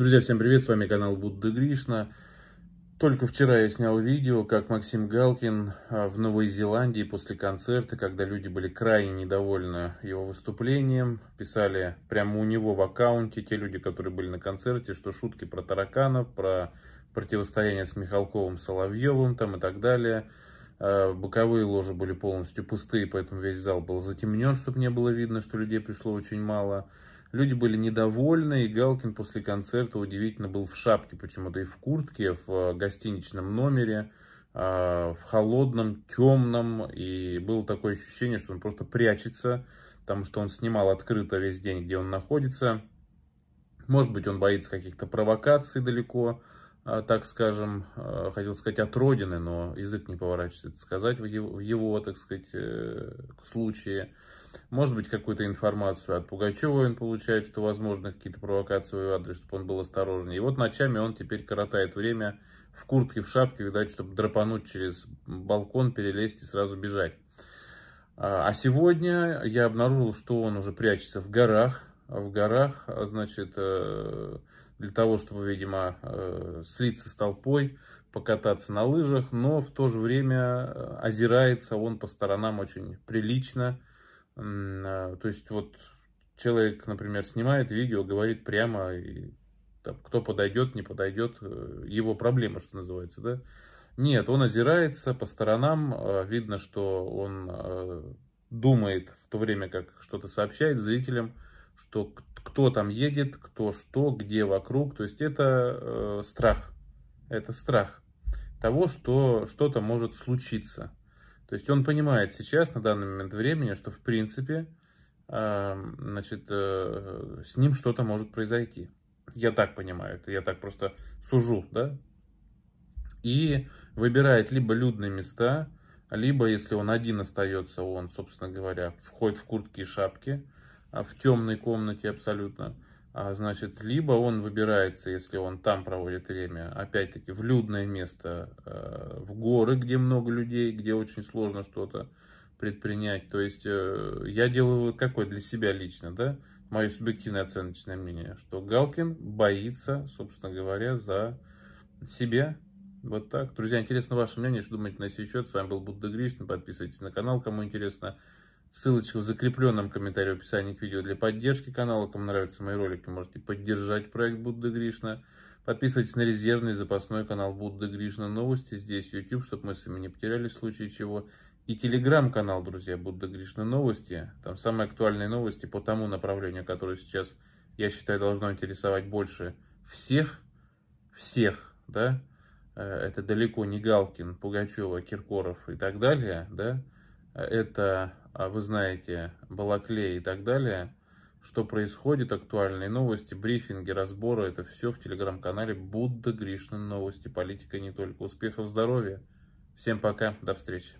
Друзья, всем привет, с вами канал Будда Гришна. Только вчера я снял видео, как Максим Галкин а, в Новой Зеландии после концерта, когда люди были крайне недовольны его выступлением, писали прямо у него в аккаунте те люди, которые были на концерте, что шутки про тараканов, про противостояние с Михалковым, Соловьевым там и так далее. А, боковые ложи были полностью пустые, поэтому весь зал был затемнен, чтобы не было видно, что людей пришло очень мало. Люди были недовольны, и Галкин после концерта удивительно был в шапке почему-то и в куртке, в э, гостиничном номере, а, в холодном, темном, и было такое ощущение, что он просто прячется, потому что он снимал открыто весь день, где он находится. Может быть, он боится каких-то провокаций далеко, а, так скажем, э, хотел сказать, от родины, но язык не поворачивается сказать в его, в его, так сказать, э, случае. Может быть, какую-то информацию от Пугачева он получает, что, возможно, какие-то провокации в его адрес, чтобы он был осторожнее. И вот ночами он теперь коротает время в куртке, в шапке, видать, чтобы драпануть через балкон, перелезть и сразу бежать. А, а сегодня я обнаружил, что он уже прячется в горах. В горах, а, значит, э, для того, чтобы, видимо, э, слиться с толпой, покататься на лыжах, но в то же время э, озирается он по сторонам очень прилично. Э, то есть вот человек, например, снимает видео, говорит прямо, и, там, кто подойдет, не подойдет, его проблема, что называется, да? Нет, он озирается по сторонам, видно, что он думает в то время, как что-то сообщает зрителям, что кто там едет, кто что, где вокруг. То есть это э, страх. Это страх того, что что-то может случиться. То есть он понимает сейчас, на данный момент времени, что в принципе э, значит, э, с ним что-то может произойти. Я так понимаю, это я так просто сужу, да? И выбирает либо людные места, либо, если он один остается, он, собственно говоря, входит в куртки и шапки – а в темной комнате абсолютно. А, значит, либо он выбирается, если он там проводит время, опять-таки, в людное место, э, в горы, где много людей, где очень сложно что-то предпринять. То есть э, я делаю вот какой для себя лично, да, мое субъективное оценочное мнение, что Галкин боится, собственно говоря, за себя. Вот так. Друзья, интересно ваше мнение, что думаете на сей счет. С вами был Будда Гришин. Подписывайтесь на канал, кому интересно. Ссылочка в закрепленном комментарии в описании к видео для поддержки канала. Кому нравятся мои ролики, можете поддержать проект Будда Гришна. Подписывайтесь на резервный запасной канал Будда Гришна Новости. Здесь YouTube, чтобы мы с вами не потеряли в случае чего. И телеграм-канал, друзья, Будда Гришна Новости. Там самые актуальные новости по тому направлению, которое сейчас, я считаю, должно интересовать больше всех. Всех, да? Э, это далеко не Галкин, Пугачева, Киркоров и так далее, да? А это, а вы знаете, Балаклей и так далее, что происходит, актуальные новости, брифинги, разборы, это все в телеграм-канале Будда Гришна Новости, политика не только. Успехов, здоровья! Всем пока, до встречи!